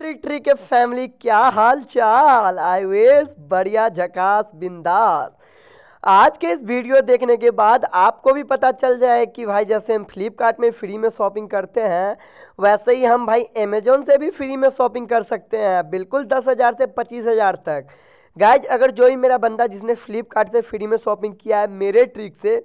Tree tree के family क्या हाल चाल आईवेज बढ़िया झकास बिंदास आज के इस वीडियो देखने के बाद आपको भी पता चल जाए कि भाई जैसे हम फ्लिपकार्ट में फ्री में शॉपिंग करते हैं वैसे ही हम भाई अमेजोन से भी फ्री में शॉपिंग कर सकते हैं बिल्कुल दस हज़ार से पच्चीस हज़ार तक गाइज अगर जो ही मेरा बंदा जिसने फ्लिपकार्ट से फ्री में शॉपिंग किया है मेरे ट्रिक से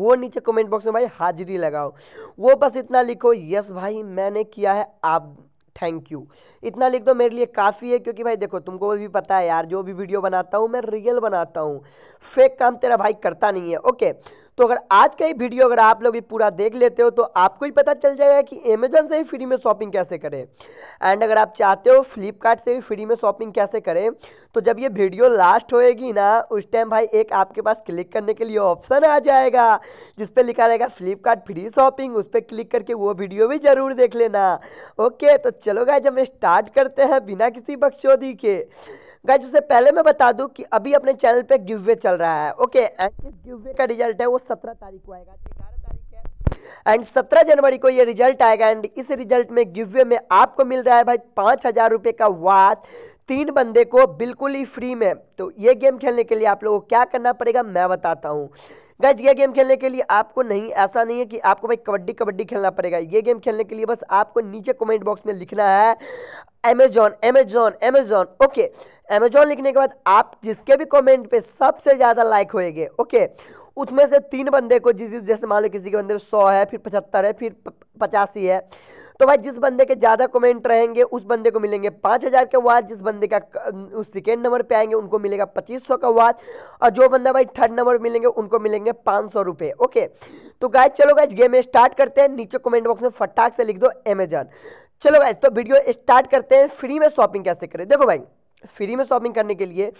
वो नीचे कमेंट बॉक्स में भाई हाजिरी लगाओ वो बस इतना लिखो यस भाई मैंने किया है आप थैंक यू इतना लिख दो मेरे लिए काफ़ी है क्योंकि भाई देखो तुमको भी पता है यार जो भी वीडियो बनाता हूँ मैं रियल बनाता हूँ फेक काम तेरा भाई करता नहीं है ओके okay. तो अगर आज का ही वीडियो अगर आप लोग भी पूरा देख लेते हो तो आपको ही पता चल जाएगा कि अमेजोन से ही फ्री में शॉपिंग कैसे करें एंड अगर आप चाहते हो फ्लिपकार्ट से भी फ्री में शॉपिंग कैसे करें तो जब ये वीडियो लास्ट होएगी ना उस टाइम भाई एक आपके पास क्लिक करने के लिए ऑप्शन आ जाएगा जिस लिखा रहेगा फ्लिपकार्ट फ्री शॉपिंग उस पर क्लिक करके वो वीडियो भी जरूर देख लेना ओके तो चलो जब हम स्टार्ट करते हैं बिना किसी बख्शोदी के गाइज उससे पहले मैं बता दूं कि अभी अपने चैनल पे गिव वे चल रहा है ओके एंड इस गिव वे का रिजल्ट है वो सत्रह तारीख को आएगा ग्यारह तारीख है एंड सत्रह जनवरी को ये रिजल्ट आएगा एंड इस रिजल्ट में गिव वे में आपको मिल रहा है भाई पांच हजार रुपए का वाच तीन बंदे को बिल्कुल ही फ्री में तो ये गेम खेलने के लिए आप लोगों को क्या करना पड़ेगा मैं बताता हूँ गाइज ये गेम खेलने के लिए आपको नहीं ऐसा नहीं है कि आपको भाई कबड्डी कबड्डी खेलना पड़ेगा ये गेम खेलने के लिए बस आपको नीचे कमेंट बॉक्स में लिखना है Amazon Amazon Amazon okay Amazon लिखने के बाद आप जिसके भी कमेंट पे सबसे ज़्यादा लाइक होएंगे ओके उसमें से तीन बंदे को जिस जैसे मान लो किसी के बंदे सौ है फिर पचहत्तर है फिर पचासी है तो भाई जिस बंदे के ज्यादा कमेंट रहेंगे उस बंदे को मिलेंगे पांच हजार के वाच जिस बंदे का उस सेकेंड नंबर पे आएंगे उनको मिलेगा पच्चीस सौ का वाच और जो बंदा भाई थर्ड नंबर मिलेंगे उनको मिलेंगे पांच सौ रुपए ओके तो गाय चलो गाय गेम स्टार्ट करते हैं नीचे कॉमेंट बॉक्स में फटाक से लिख दो अमेजन चलो गाय तो वीडियो स्टार्ट करते हैं फ्री में शॉपिंग कैसे करें देखो भाई फ्री में शॉपिंग करने के लिए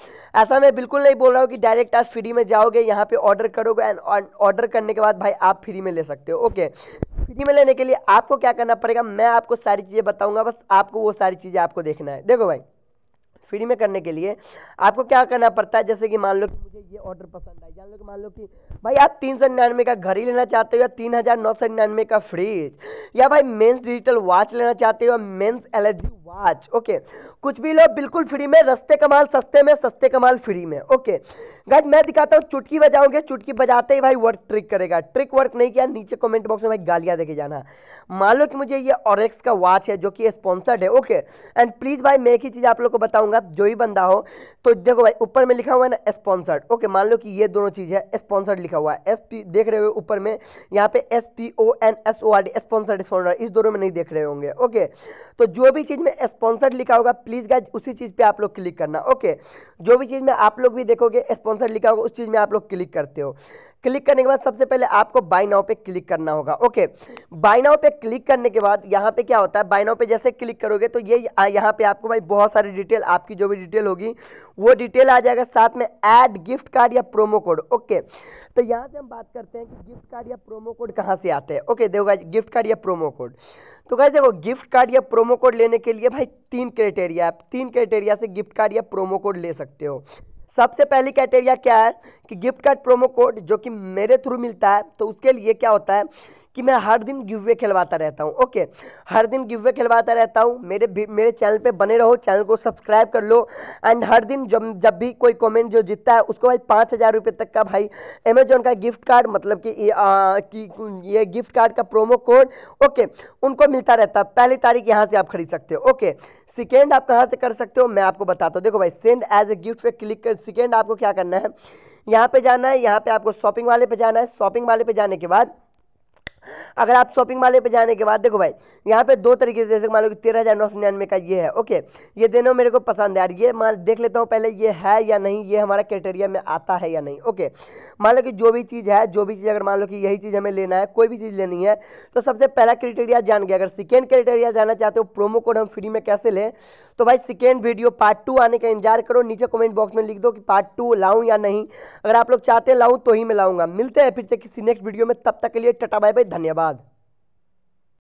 ऐसा मैं बिल्कुल नहीं बोल रहा हूँ कि डायरेक्ट आप फ्री में जाओगे यहाँ पे ऑर्डर करोगे एंड ऑर्डर करने के बाद भाई आप फ्री में ले सकते हो ओके फ्री में लेने के लिए आपको क्या करना पड़ेगा मैं आपको सारी चीज़ें बताऊंगा बस आपको वो सारी चीज़ें आपको देखना है देखो भाई फ्री में करने के लिए आपको क्या करना पड़ता है जैसे कि मान लो कि मुझे ये ऑर्डर पसंद आई जान लो कि मान लो कि भाई आप तीन सौ निन्यानवे का घड़ी लेना चाहते हो या तीन हजार नौ सौ निन्यानवे का फ्रिज या भाई मेंस डिजिटल वॉच लेना चाहते हो मेंस एलर्जी वॉच ओके कुछ भी लो बिल्कुल फ्री में सस्ते कमाल सस्ते में सस्ते कमाल फ्री में ओके गाइज मैं दिखाता हूँ चुटकी बजाओगे चुटकी बजाते ही भाई वर्क ट्रिक करेगा ट्रिक वर्क नहीं किया नीचे कॉमेंट बॉक्स में भाई गालियां देके जाना मान लो कि मुझे ये ऑरेक्स का वॉच है जो कि स्पॉन्सर्ड है ओके एंड प्लीज भाई मैं एक ही चीज आप लोग को बताऊंगा आप जो भी बंदा हो तो देखो भाई ऊपर में लिखा हुआ है ना स्पॉन्सर्ड ओके मान लो कि ये दोनों चीज़ है स्पॉन्सर्ड लिखा हुआ है एस पी देख रहे हो ऊपर में यहाँ पे S P O N S O R D sponsored sponsored इस दोनों में नहीं देख रहे होंगे ओके तो जो भी चीज़ में स्पॉन्सर्ड लिखा होगा प्लीज़ गाइज उसी चीज़ पर आप लोग क्लिक करना ओके जो भी चीज़ में आप लोग भी देखोगे स्पॉन्सर्ड लिखा होगा उस चीज़ में आप लोग क्लिक करते हो क्लिक करने के बाद सबसे पहले आपको बाई नाव पे क्लिक करना होगा ओके बाई नाव पे क्लिक करने के बाद यहाँ पे क्या होता है बाई पे जैसे क्लिक करोगे तो ये यहाँ पे आपको भाई बहुत सारी डिटेल आपकी जो भी डिटेल होगी वो डिटेल आ जाएगा साथ में ऐड गिफ्ट कार्ड या प्रोमो कोड ओके तो यहाँ से हम बात करते हैं कि गिफ्ट कार्ड या प्रोमो कोड कहाँ से आते हैं ओके देखो गिफ्ट कार्ड या प्रोमो कोड तो गाइज देखो गिफ्ट कार्ड या प्रोमो कोड लेने के लिए भाई तीन क्राइटेरिया आप तीन क्राइटेरिया से गिफ्ट कार्ड या प्रोमो कोड ले सकते हो सबसे पहली क्राइटेरिया क्या है कि गिफ्ट कार्ड प्रोमो कोड जो कि मेरे थ्रू मिलता है तो उसके लिए क्या होता है कि मैं हर दिन गिवे खिलवाता रहता हूँ ओके हर दिन गिवे खिलवाता रहता हूँ मेरे मेरे चैनल पे बने रहो चैनल को सब्सक्राइब कर लो एंड हर दिन जब जब भी कोई कमेंट जो जीतता है उसको भाई पाँच हज़ार रुपये तक का भाई अमेजोन का गिफ्ट कार्ड मतलब कि आ, कि ये गिफ्ट कार्ड का प्रोमो कोड ओके उनको मिलता रहता है पहली तारीख यहाँ से आप खरीद सकते हो ओके सेकेंड आप कहाँ से कर सकते हो मैं आपको बताता हूँ देखो भाई सेंड एज ए गिफ्ट पे क्लिक कर सेकेंड आपको क्या करना है यहाँ पे जाना है यहाँ पे आपको शॉपिंग वाले पे जाना है शॉपिंग वाले पे जाने के बाद अगर आप शॉपिंग वाले पे जाने के बाद देखो भाई यहाँ पे दो तरीके से जैसे मान लो कि तेरह हज़ार नौ सौ निन्यानवे का ये है ओके ये देना मेरे को पसंद है यार ये मान देख लेता हूँ पहले ये है या नहीं ये हमारा क्राइटेरिया में आता है या नहीं ओके मान लो कि जो भी चीज़ है जो भी चीज़ अगर मान लो कि यही चीज़ हमें लेना है कोई भी चीज़ लेनी है तो सबसे पहला क्राइटेरिया जान गया अगर सेकेंड क्राइटेरिया जाना चाहते हो प्रोमो कोड हम फ्री में कैसे लें तो भाई सेकेंड वीडियो पार्ट टू आने का इंतजार करो नीचे कमेंट बॉक्स में लिख दो कि पार्ट टू लाऊं या नहीं अगर आप लोग चाहते हैं लाऊं तो ही मैं लाऊंगा मिलते हैं फिर से किसी नेक्स्ट वीडियो में तब तक के लिए टटा बाय बाय धन्यवाद धन्यवाद